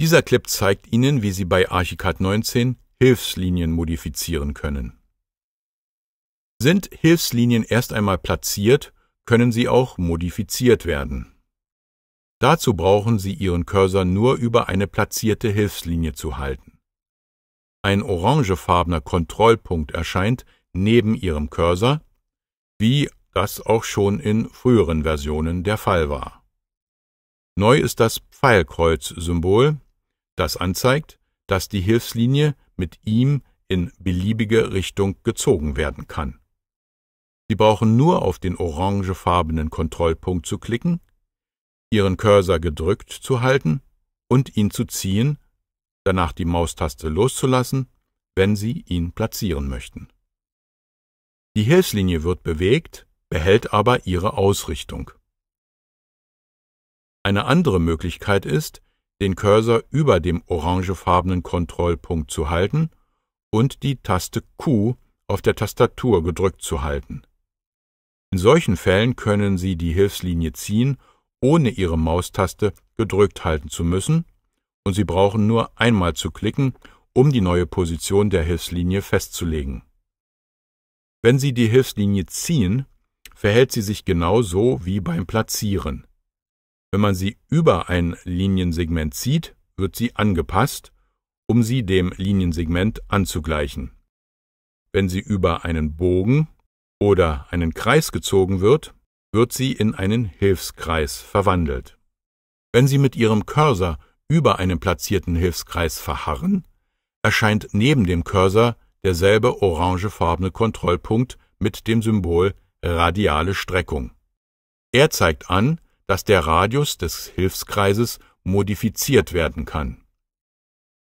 Dieser Clip zeigt Ihnen, wie Sie bei Archicad 19 Hilfslinien modifizieren können. Sind Hilfslinien erst einmal platziert, können sie auch modifiziert werden. Dazu brauchen Sie Ihren Cursor nur über eine platzierte Hilfslinie zu halten. Ein orangefarbener Kontrollpunkt erscheint neben Ihrem Cursor, wie das auch schon in früheren Versionen der Fall war. Neu ist das Pfeilkreuz-Symbol, das anzeigt, dass die Hilfslinie mit ihm in beliebige Richtung gezogen werden kann. Sie brauchen nur auf den orangefarbenen Kontrollpunkt zu klicken, Ihren Cursor gedrückt zu halten und ihn zu ziehen, danach die Maustaste loszulassen, wenn Sie ihn platzieren möchten. Die Hilfslinie wird bewegt, behält aber ihre Ausrichtung. Eine andere Möglichkeit ist, den Cursor über dem orangefarbenen Kontrollpunkt zu halten und die Taste Q auf der Tastatur gedrückt zu halten. In solchen Fällen können Sie die Hilfslinie ziehen, ohne Ihre Maustaste gedrückt halten zu müssen, und Sie brauchen nur einmal zu klicken, um die neue Position der Hilfslinie festzulegen. Wenn Sie die Hilfslinie ziehen, verhält sie sich genau so wie beim Platzieren. Wenn man sie über ein Liniensegment zieht, wird sie angepasst, um sie dem Liniensegment anzugleichen. Wenn sie über einen Bogen oder einen Kreis gezogen wird, wird sie in einen Hilfskreis verwandelt. Wenn Sie mit Ihrem Cursor über einen platzierten Hilfskreis verharren, erscheint neben dem Cursor derselbe orangefarbene Kontrollpunkt mit dem Symbol radiale Streckung. Er zeigt an, dass der Radius des Hilfskreises modifiziert werden kann.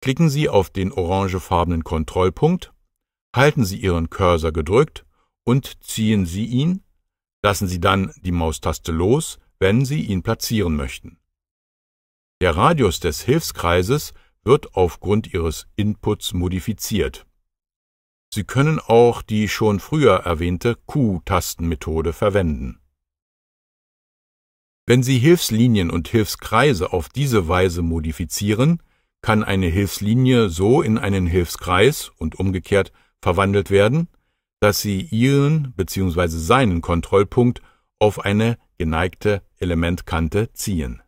Klicken Sie auf den orangefarbenen Kontrollpunkt, halten Sie Ihren Cursor gedrückt und ziehen Sie ihn, lassen Sie dann die Maustaste los, wenn Sie ihn platzieren möchten. Der Radius des Hilfskreises wird aufgrund Ihres Inputs modifiziert. Sie können auch die schon früher erwähnte Q-Tastenmethode verwenden. Wenn Sie Hilfslinien und Hilfskreise auf diese Weise modifizieren, kann eine Hilfslinie so in einen Hilfskreis und umgekehrt verwandelt werden, dass sie ihren bzw. seinen Kontrollpunkt auf eine geneigte Elementkante ziehen